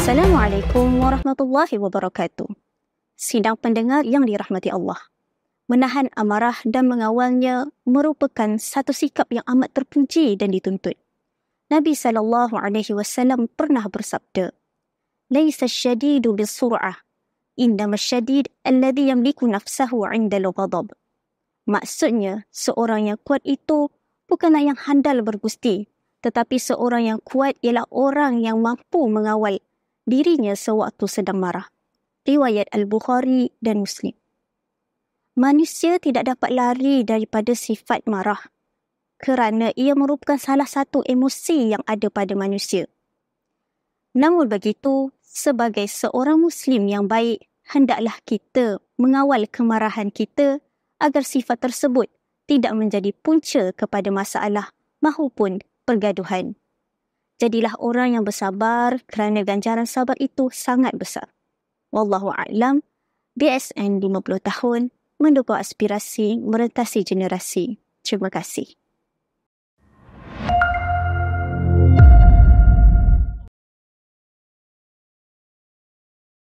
Assalamualaikum warahmatullahi wabarakatuh. Sidang pendengar yang dirahmati Allah. Menahan amarah dan mengawalnya merupakan satu sikap yang amat terpuji dan dituntut. Nabi sallallahu alaihi wasallam pernah bersabda, "Laisa syadidu bisur'ah, inna masyadid alladhi yamliku nafsahu 'inda al-ghadab." Maksudnya, seorang yang kuat itu bukanlah yang handal bergusti, tetapi seorang yang kuat ialah orang yang mampu mengawal dirinya sewaktu sedang marah. Riwayat Al-Bukhari dan Muslim. Manusia tidak dapat lari daripada sifat marah kerana ia merupakan salah satu emosi yang ada pada manusia. Namun begitu, sebagai seorang muslim yang baik, hendaklah kita mengawal kemarahan kita agar sifat tersebut tidak menjadi punca kepada masalah mahupun pergaduhan jadilah orang yang bersabar kerana ganjaran sabar itu sangat besar. Wallahu a'lam. BSN 50 tahun mendukung aspirasi merentasi generasi. Terima kasih.